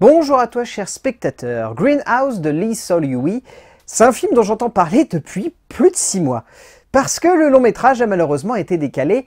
Bonjour à toi cher spectateur, Greenhouse de Lee Sol Yui, c'est un film dont j'entends parler depuis plus de 6 mois, parce que le long métrage a malheureusement été décalé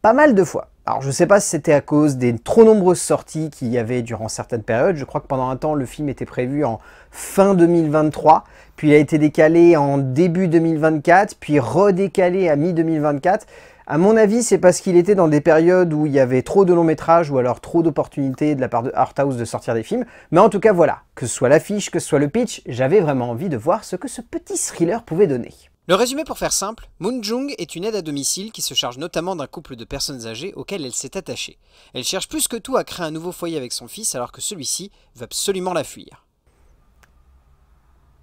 pas mal de fois. Alors je sais pas si c'était à cause des trop nombreuses sorties qu'il y avait durant certaines périodes, je crois que pendant un temps le film était prévu en fin 2023, puis il a été décalé en début 2024, puis redécalé à mi-2024. À mon avis, c'est parce qu'il était dans des périodes où il y avait trop de longs métrages ou alors trop d'opportunités de la part de Arthouse de sortir des films. Mais en tout cas, voilà, que ce soit l'affiche, que ce soit le pitch, j'avais vraiment envie de voir ce que ce petit thriller pouvait donner. Le résumé pour faire simple, Moon Jung est une aide à domicile qui se charge notamment d'un couple de personnes âgées auxquelles elle s'est attachée. Elle cherche plus que tout à créer un nouveau foyer avec son fils alors que celui-ci va absolument la fuir.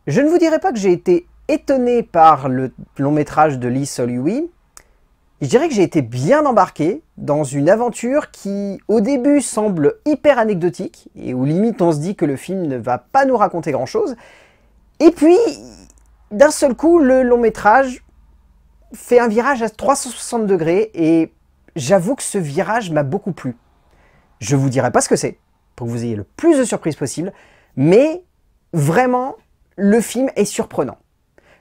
Je ne vous dirai pas que j'ai été étonné par le long métrage de Lee sol Yui. Je dirais que j'ai été bien embarqué dans une aventure qui, au début, semble hyper anecdotique et où limite on se dit que le film ne va pas nous raconter grand-chose. Et puis, d'un seul coup, le long métrage fait un virage à 360 degrés et j'avoue que ce virage m'a beaucoup plu. Je vous dirai pas ce que c'est, pour que vous ayez le plus de surprises possible, mais vraiment, le film est surprenant.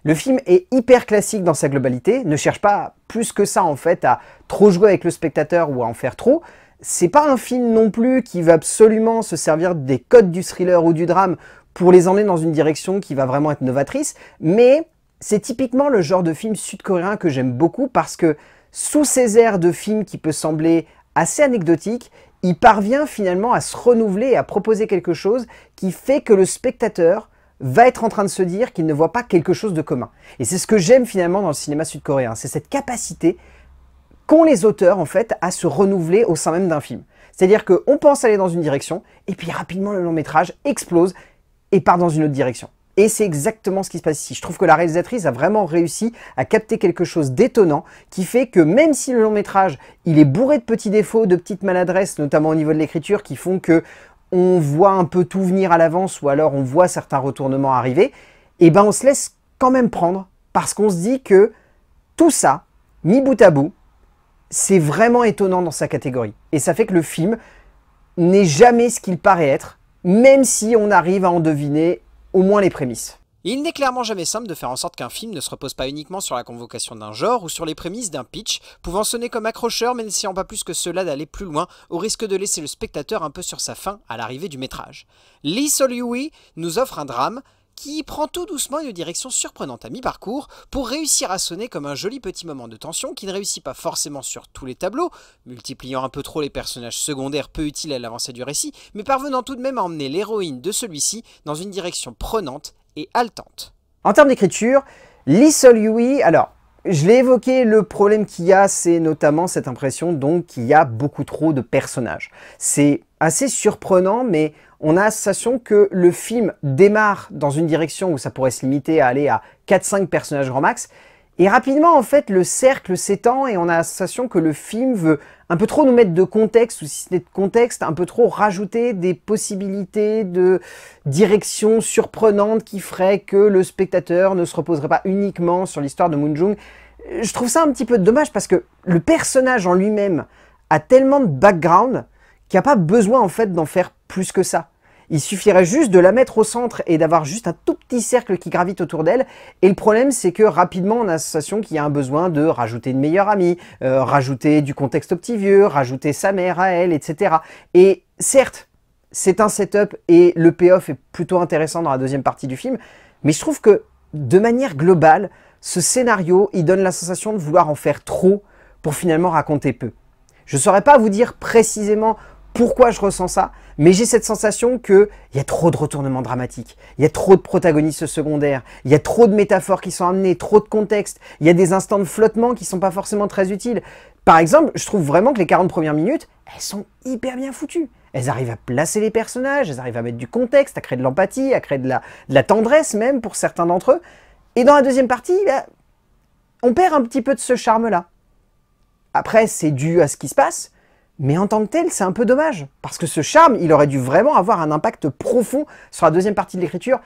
Le film est hyper classique dans sa globalité, ne cherche pas plus que ça en fait à trop jouer avec le spectateur ou à en faire trop. C'est pas un film non plus qui va absolument se servir des codes du thriller ou du drame pour les emmener dans une direction qui va vraiment être novatrice. Mais c'est typiquement le genre de film sud-coréen que j'aime beaucoup parce que sous ces airs de film qui peut sembler assez anecdotique, il parvient finalement à se renouveler et à proposer quelque chose qui fait que le spectateur va être en train de se dire qu'il ne voit pas quelque chose de commun. Et c'est ce que j'aime finalement dans le cinéma sud-coréen, c'est cette capacité qu'ont les auteurs en fait à se renouveler au sein même d'un film. C'est-à-dire qu'on pense aller dans une direction, et puis rapidement le long métrage explose, et part dans une autre direction. Et c'est exactement ce qui se passe ici. Je trouve que la réalisatrice a vraiment réussi à capter quelque chose d'étonnant qui fait que même si le long métrage, il est bourré de petits défauts, de petites maladresses, notamment au niveau de l'écriture, qui font que on voit un peu tout venir à l'avance ou alors on voit certains retournements arriver, et eh ben on se laisse quand même prendre parce qu'on se dit que tout ça, mis bout à bout, c'est vraiment étonnant dans sa catégorie. Et ça fait que le film n'est jamais ce qu'il paraît être même si on arrive à en deviner au moins les prémices. Il n'est clairement jamais simple de faire en sorte qu'un film ne se repose pas uniquement sur la convocation d'un genre ou sur les prémices d'un pitch, pouvant sonner comme accrocheur mais n'essayant pas plus que cela d'aller plus loin, au risque de laisser le spectateur un peu sur sa faim à l'arrivée du métrage. Lee Sol-Yui nous offre un drame, qui prend tout doucement une direction surprenante à mi-parcours pour réussir à sonner comme un joli petit moment de tension qui ne réussit pas forcément sur tous les tableaux, multipliant un peu trop les personnages secondaires peu utiles à l'avancée du récit, mais parvenant tout de même à emmener l'héroïne de celui-ci dans une direction prenante et haletante. En termes d'écriture, Lee yui alors je l'ai évoqué, le problème qu'il y a, c'est notamment cette impression donc qu'il y a beaucoup trop de personnages. C'est assez surprenant, mais on a la sensation que le film démarre dans une direction où ça pourrait se limiter à aller à 4-5 personnages grand max, et rapidement, en fait, le cercle s'étend et on a la sensation que le film veut un peu trop nous mettre de contexte, ou si ce n'est de contexte, un peu trop rajouter des possibilités de direction surprenante qui ferait que le spectateur ne se reposerait pas uniquement sur l'histoire de Moon Jung. Euh, je trouve ça un petit peu dommage parce que le personnage en lui-même a tellement de background qu'il n'y pas besoin en fait d'en faire plus que ça. Il suffirait juste de la mettre au centre et d'avoir juste un tout petit cercle qui gravite autour d'elle. Et le problème, c'est que rapidement, on a la sensation qu'il y a un besoin de rajouter une meilleure amie, euh, rajouter du contexte vieux, rajouter sa mère à elle, etc. Et certes, c'est un setup et le payoff est plutôt intéressant dans la deuxième partie du film. Mais je trouve que, de manière globale, ce scénario, il donne la sensation de vouloir en faire trop pour finalement raconter peu. Je ne saurais pas vous dire précisément pourquoi je ressens ça, mais j'ai cette sensation qu'il y a trop de retournements dramatiques, il y a trop de protagonistes secondaires, il y a trop de métaphores qui sont amenées, trop de contextes. il y a des instants de flottement qui ne sont pas forcément très utiles. Par exemple, je trouve vraiment que les 40 premières minutes, elles sont hyper bien foutues. Elles arrivent à placer les personnages, elles arrivent à mettre du contexte, à créer de l'empathie, à créer de la, tendresse même pour certains d'entre eux. Et dans la deuxième partie, bah, on perd un petit peu de ce charme-là. Après, c'est dû à ce qui se passe, mais en tant que tel, c'est un peu dommage, parce que ce charme, il aurait dû vraiment avoir un impact profond sur la deuxième partie de l'écriture,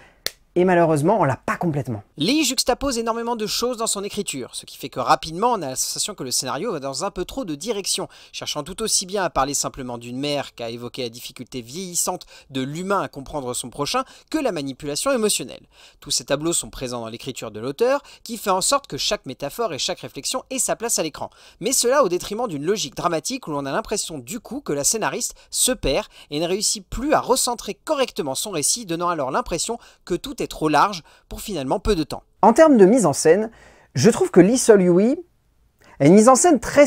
et malheureusement, on l'a pas complètement. Lee juxtapose énormément de choses dans son écriture, ce qui fait que rapidement, on a la sensation que le scénario va dans un peu trop de directions cherchant tout aussi bien à parler simplement d'une mère qu'à évoquer la difficulté vieillissante de l'humain à comprendre son prochain que la manipulation émotionnelle. Tous ces tableaux sont présents dans l'écriture de l'auteur, qui fait en sorte que chaque métaphore et chaque réflexion ait sa place à l'écran. Mais cela au détriment d'une logique dramatique où l'on a l'impression du coup que la scénariste se perd et ne réussit plus à recentrer correctement son récit, donnant alors l'impression que tout est trop large pour finalement peu de temps. En termes de mise en scène, je trouve que Lee Sol Yui a une mise en scène très,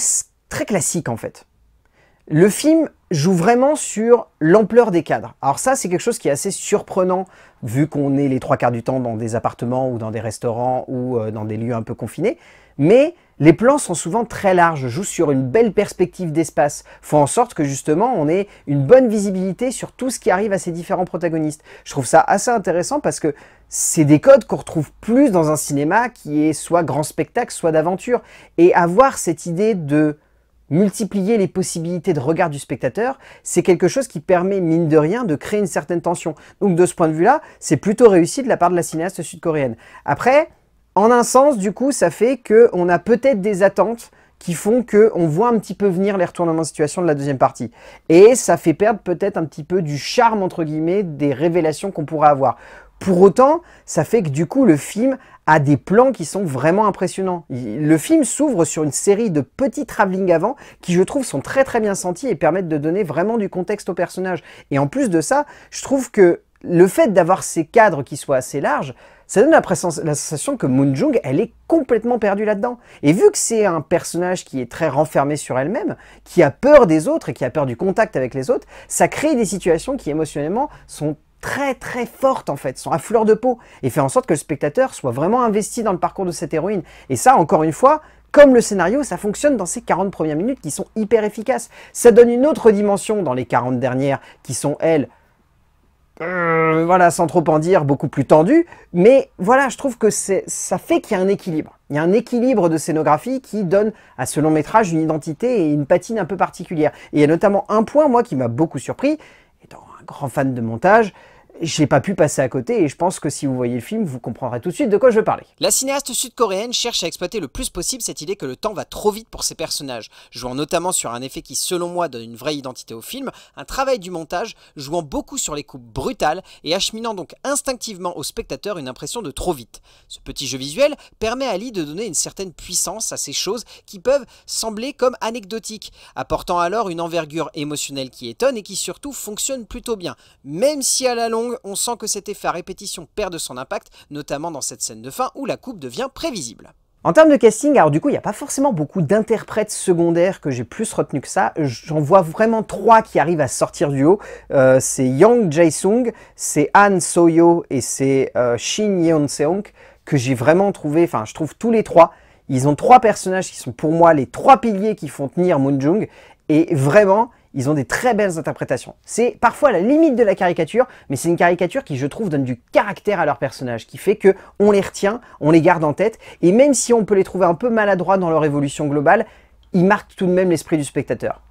très classique en fait. Le film joue vraiment sur l'ampleur des cadres. Alors ça, c'est quelque chose qui est assez surprenant, vu qu'on est les trois quarts du temps dans des appartements ou dans des restaurants ou euh, dans des lieux un peu confinés. Mais les plans sont souvent très larges, jouent sur une belle perspective d'espace, font en sorte que justement on ait une bonne visibilité sur tout ce qui arrive à ces différents protagonistes. Je trouve ça assez intéressant parce que c'est des codes qu'on retrouve plus dans un cinéma qui est soit grand spectacle, soit d'aventure. Et avoir cette idée de multiplier les possibilités de regard du spectateur, c'est quelque chose qui permet, mine de rien, de créer une certaine tension. Donc de ce point de vue-là, c'est plutôt réussi de la part de la cinéaste sud-coréenne. Après, en un sens, du coup, ça fait qu'on a peut-être des attentes qui font qu'on voit un petit peu venir les retournements de situation de la deuxième partie. Et ça fait perdre peut-être un petit peu du charme, entre guillemets, des révélations qu'on pourrait avoir. Pour autant, ça fait que du coup, le film a des plans qui sont vraiment impressionnants. Le film s'ouvre sur une série de petits travelling avant qui, je trouve, sont très très bien sentis et permettent de donner vraiment du contexte au personnage. Et en plus de ça, je trouve que le fait d'avoir ces cadres qui soient assez larges, ça donne la, sensation que Moon Jung, elle est complètement perdue là-dedans. Et vu que c'est un personnage qui est très renfermé sur elle-même, qui a peur des autres et qui a peur du contact avec les autres, ça crée des situations qui émotionnellement sont très très fortes en fait, sont à fleur de peau, et fait en sorte que le spectateur soit vraiment investi dans le parcours de cette héroïne. Et ça, encore une fois, comme le scénario, ça fonctionne dans ces 40 premières minutes qui sont hyper efficaces. Ça donne une autre dimension dans les 40 dernières qui sont, elles, euh, voilà, sans trop en dire, beaucoup plus tendu. Mais voilà, je trouve que ça fait qu'il y a un équilibre. Il y a un équilibre de scénographie qui donne à ce long métrage une identité et une patine un peu particulière. Et il y a notamment un point, moi, qui m'a beaucoup surpris, étant un grand fan de montage, j'ai pas pu passer à côté et je pense que si vous voyez le film, vous comprendrez tout de suite de quoi je veux parler. La cinéaste sud-coréenne cherche à exploiter le plus possible cette idée que le temps va trop vite pour ses personnages, jouant notamment sur un effet qui selon moi donne une vraie identité au film, un travail du montage jouant beaucoup sur les coupes brutales et acheminant donc instinctivement au spectateur une impression de trop vite. Ce petit jeu visuel permet à Lee de donner une certaine puissance à ces choses qui peuvent sembler comme anecdotiques, apportant alors une envergure émotionnelle qui étonne et qui surtout fonctionne plutôt bien, même si à la longue on sent que cet effet à répétition perd de son impact, notamment dans cette scène de fin où la coupe devient prévisible. En termes de casting, alors du coup, il n'y a pas forcément beaucoup d'interprètes secondaires que j'ai plus retenu que ça. J'en vois vraiment trois qui arrivent à sortir du haut. Euh, c'est Yang Jae-sung, c'est Han So-yo et c'est euh, Shin Yeon-seong que j'ai vraiment trouvé, enfin je trouve tous les trois, ils ont trois personnages qui sont pour moi les trois piliers qui font tenir Moon Jung et vraiment ils ont des très belles interprétations. C'est parfois la limite de la caricature, mais c'est une caricature qui, je trouve, donne du caractère à leurs personnages, qui fait que on les retient, on les garde en tête, et même si on peut les trouver un peu maladroits dans leur évolution globale, ils marquent tout de même l'esprit du spectateur.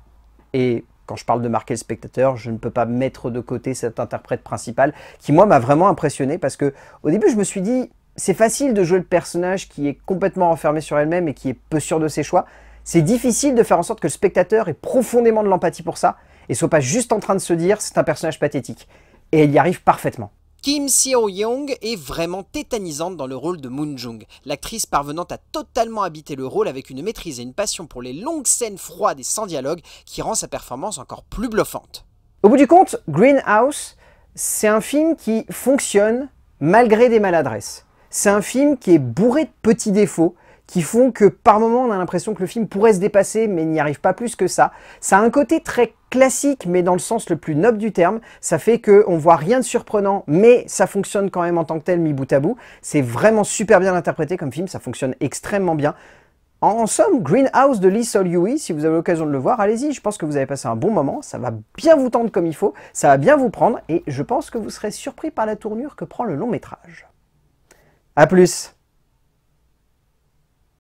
Et quand je parle de marquer le spectateur, je ne peux pas mettre de côté cet interprète principal qui, moi, m'a vraiment impressionné parce que au début, je me suis dit, c'est facile de jouer le personnage qui est complètement enfermé sur elle-même et qui est peu sûr de ses choix, c'est difficile de faire en sorte que le spectateur ait profondément de l'empathie pour ça et soit pas juste en train de se dire c'est un personnage pathétique. Et elle y arrive parfaitement. Kim Seo-young est vraiment tétanisante dans le rôle de Moon Jung, l'actrice parvenant à totalement habiter le rôle avec une maîtrise et une passion pour les longues scènes froides et sans dialogue qui rend sa performance encore plus bluffante. Au bout du compte, Green House, c'est un film qui fonctionne malgré des maladresses. C'est un film qui est bourré de petits défauts, qui font que par moment on a l'impression que le film pourrait se dépasser mais n'y arrive pas plus que ça. Ça a un côté très classique mais dans le sens le plus noble du terme, ça fait qu'on voit rien de surprenant mais ça fonctionne quand même en tant que tel mis bout à bout. C'est vraiment super bien interprété comme film, ça fonctionne extrêmement bien. En, somme, Greenhouse de Lee Sol Yui, si vous avez l'occasion de le voir, allez-y, je pense que vous avez passé un bon moment, ça va bien vous tendre comme il faut, ça va bien vous prendre, et je pense que vous serez surpris par la tournure que prend le long métrage. A plus